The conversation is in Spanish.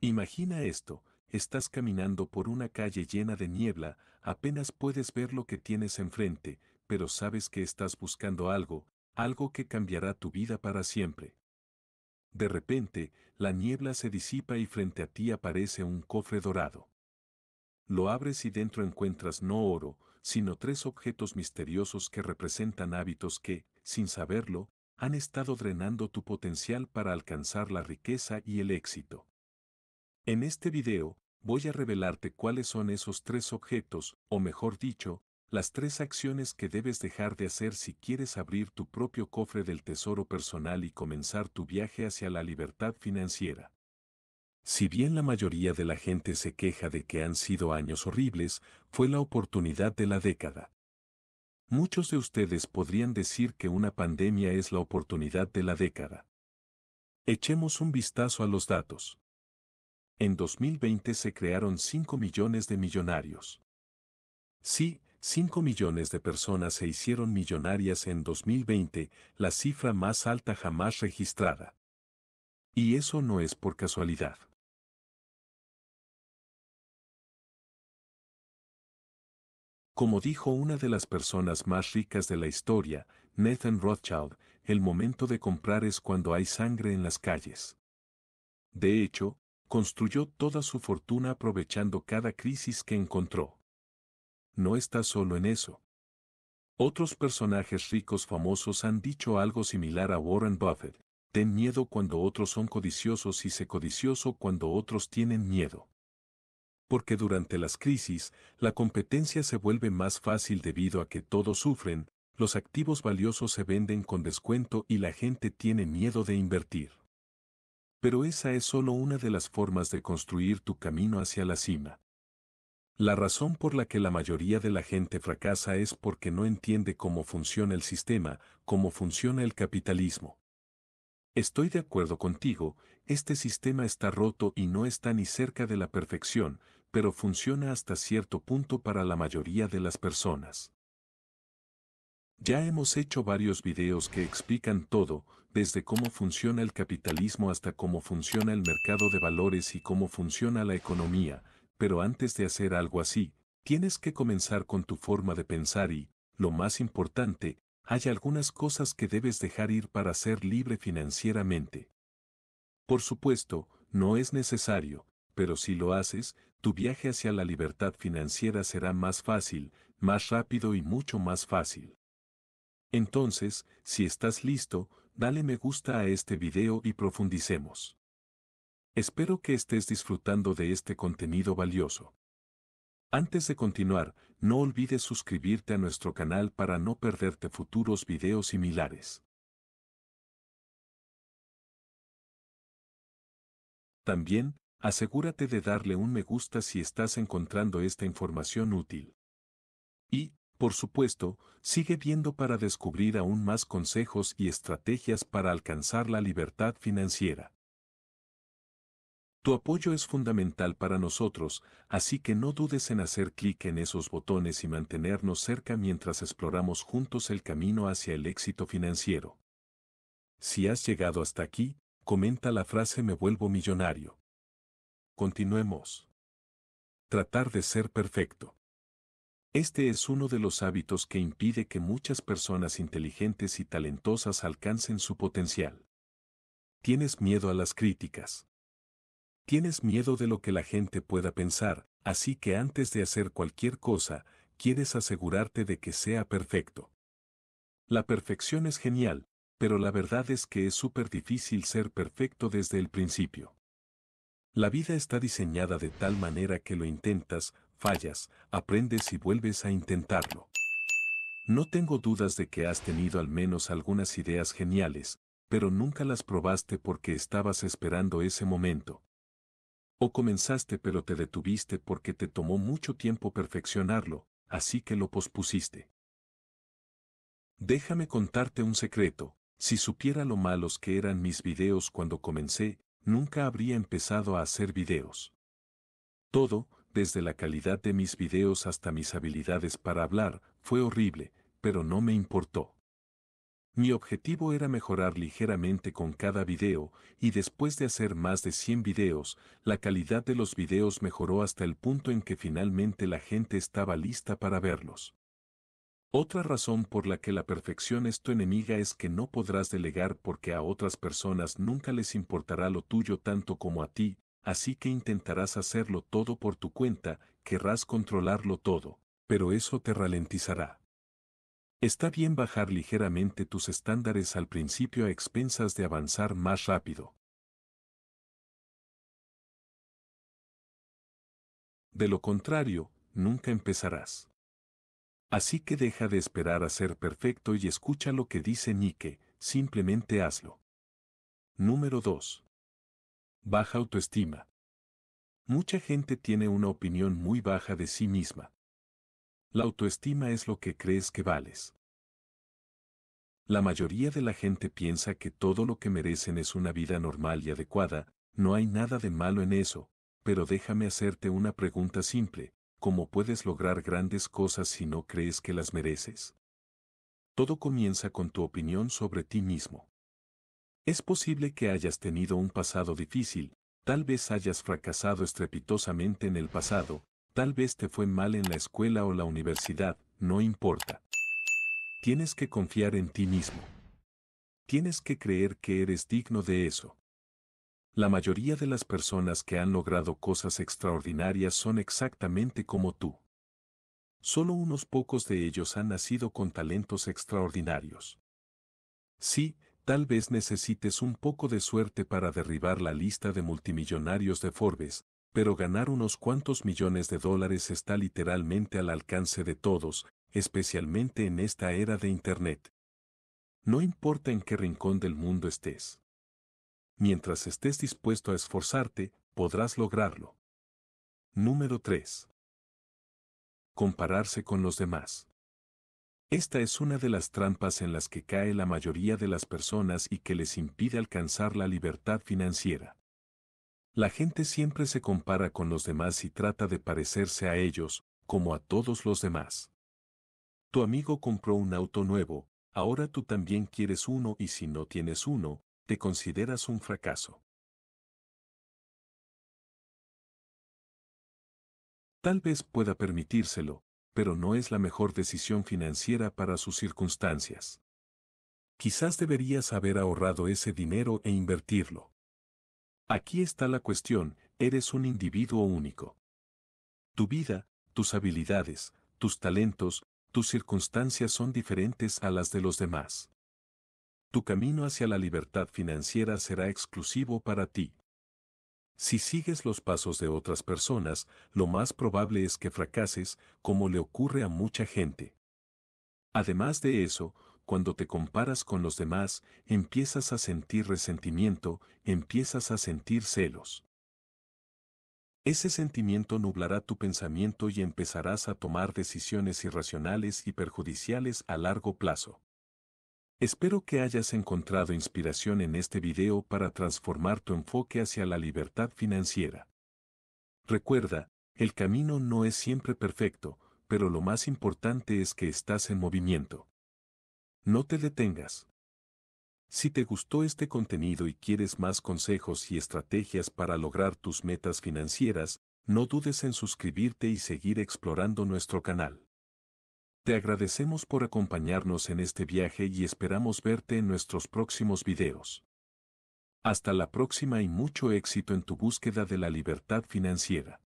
Imagina esto, estás caminando por una calle llena de niebla, apenas puedes ver lo que tienes enfrente, pero sabes que estás buscando algo, algo que cambiará tu vida para siempre. De repente, la niebla se disipa y frente a ti aparece un cofre dorado. Lo abres y dentro encuentras no oro, sino tres objetos misteriosos que representan hábitos que, sin saberlo, han estado drenando tu potencial para alcanzar la riqueza y el éxito. En este video, voy a revelarte cuáles son esos tres objetos, o mejor dicho, las tres acciones que debes dejar de hacer si quieres abrir tu propio cofre del tesoro personal y comenzar tu viaje hacia la libertad financiera. Si bien la mayoría de la gente se queja de que han sido años horribles, fue la oportunidad de la década. Muchos de ustedes podrían decir que una pandemia es la oportunidad de la década. Echemos un vistazo a los datos. En 2020 se crearon 5 millones de millonarios. Sí, 5 millones de personas se hicieron millonarias en 2020, la cifra más alta jamás registrada. Y eso no es por casualidad. Como dijo una de las personas más ricas de la historia, Nathan Rothschild, el momento de comprar es cuando hay sangre en las calles. De hecho, construyó toda su fortuna aprovechando cada crisis que encontró. No está solo en eso. Otros personajes ricos famosos han dicho algo similar a Warren Buffett. Ten miedo cuando otros son codiciosos y sé codicioso cuando otros tienen miedo. Porque durante las crisis, la competencia se vuelve más fácil debido a que todos sufren, los activos valiosos se venden con descuento y la gente tiene miedo de invertir pero esa es solo una de las formas de construir tu camino hacia la cima. La razón por la que la mayoría de la gente fracasa es porque no entiende cómo funciona el sistema, cómo funciona el capitalismo. Estoy de acuerdo contigo, este sistema está roto y no está ni cerca de la perfección, pero funciona hasta cierto punto para la mayoría de las personas. Ya hemos hecho varios videos que explican todo, desde cómo funciona el capitalismo hasta cómo funciona el mercado de valores y cómo funciona la economía, pero antes de hacer algo así, tienes que comenzar con tu forma de pensar y, lo más importante, hay algunas cosas que debes dejar ir para ser libre financieramente. Por supuesto, no es necesario, pero si lo haces, tu viaje hacia la libertad financiera será más fácil, más rápido y mucho más fácil. Entonces, si estás listo, dale me gusta a este video y profundicemos. Espero que estés disfrutando de este contenido valioso. Antes de continuar, no olvides suscribirte a nuestro canal para no perderte futuros videos similares. También, asegúrate de darle un me gusta si estás encontrando esta información útil. Y, por supuesto, sigue viendo para descubrir aún más consejos y estrategias para alcanzar la libertad financiera. Tu apoyo es fundamental para nosotros, así que no dudes en hacer clic en esos botones y mantenernos cerca mientras exploramos juntos el camino hacia el éxito financiero. Si has llegado hasta aquí, comenta la frase me vuelvo millonario. Continuemos. Tratar de ser perfecto. Este es uno de los hábitos que impide que muchas personas inteligentes y talentosas alcancen su potencial. Tienes miedo a las críticas. Tienes miedo de lo que la gente pueda pensar, así que antes de hacer cualquier cosa, quieres asegurarte de que sea perfecto. La perfección es genial, pero la verdad es que es súper difícil ser perfecto desde el principio. La vida está diseñada de tal manera que lo intentas, fallas, aprendes y vuelves a intentarlo. No tengo dudas de que has tenido al menos algunas ideas geniales, pero nunca las probaste porque estabas esperando ese momento. O comenzaste pero te detuviste porque te tomó mucho tiempo perfeccionarlo, así que lo pospusiste. Déjame contarte un secreto, si supiera lo malos que eran mis videos cuando comencé, nunca habría empezado a hacer videos. Todo, desde la calidad de mis videos hasta mis habilidades para hablar, fue horrible, pero no me importó. Mi objetivo era mejorar ligeramente con cada video, y después de hacer más de 100 videos, la calidad de los videos mejoró hasta el punto en que finalmente la gente estaba lista para verlos. Otra razón por la que la perfección es tu enemiga es que no podrás delegar porque a otras personas nunca les importará lo tuyo tanto como a ti, así que intentarás hacerlo todo por tu cuenta, querrás controlarlo todo, pero eso te ralentizará. Está bien bajar ligeramente tus estándares al principio a expensas de avanzar más rápido. De lo contrario, nunca empezarás. Así que deja de esperar a ser perfecto y escucha lo que dice Nike, simplemente hazlo. Número 2. Baja autoestima. Mucha gente tiene una opinión muy baja de sí misma. La autoestima es lo que crees que vales. La mayoría de la gente piensa que todo lo que merecen es una vida normal y adecuada, no hay nada de malo en eso, pero déjame hacerte una pregunta simple, ¿cómo puedes lograr grandes cosas si no crees que las mereces? Todo comienza con tu opinión sobre ti mismo. Es posible que hayas tenido un pasado difícil, tal vez hayas fracasado estrepitosamente en el pasado, tal vez te fue mal en la escuela o la universidad, no importa. Tienes que confiar en ti mismo. Tienes que creer que eres digno de eso. La mayoría de las personas que han logrado cosas extraordinarias son exactamente como tú. Solo unos pocos de ellos han nacido con talentos extraordinarios. Sí, tal vez necesites un poco de suerte para derribar la lista de multimillonarios de Forbes, pero ganar unos cuantos millones de dólares está literalmente al alcance de todos, especialmente en esta era de Internet. No importa en qué rincón del mundo estés. Mientras estés dispuesto a esforzarte, podrás lograrlo. Número 3. Compararse con los demás. Esta es una de las trampas en las que cae la mayoría de las personas y que les impide alcanzar la libertad financiera. La gente siempre se compara con los demás y trata de parecerse a ellos, como a todos los demás. Tu amigo compró un auto nuevo, ahora tú también quieres uno y si no tienes uno, te consideras un fracaso. Tal vez pueda permitírselo, pero no es la mejor decisión financiera para sus circunstancias. Quizás deberías haber ahorrado ese dinero e invertirlo. Aquí está la cuestión, eres un individuo único. Tu vida, tus habilidades, tus talentos, tus circunstancias son diferentes a las de los demás. Tu camino hacia la libertad financiera será exclusivo para ti. Si sigues los pasos de otras personas, lo más probable es que fracases, como le ocurre a mucha gente. Además de eso, cuando te comparas con los demás, empiezas a sentir resentimiento, empiezas a sentir celos. Ese sentimiento nublará tu pensamiento y empezarás a tomar decisiones irracionales y perjudiciales a largo plazo. Espero que hayas encontrado inspiración en este video para transformar tu enfoque hacia la libertad financiera. Recuerda, el camino no es siempre perfecto, pero lo más importante es que estás en movimiento. No te detengas. Si te gustó este contenido y quieres más consejos y estrategias para lograr tus metas financieras, no dudes en suscribirte y seguir explorando nuestro canal. Te agradecemos por acompañarnos en este viaje y esperamos verte en nuestros próximos videos. Hasta la próxima y mucho éxito en tu búsqueda de la libertad financiera.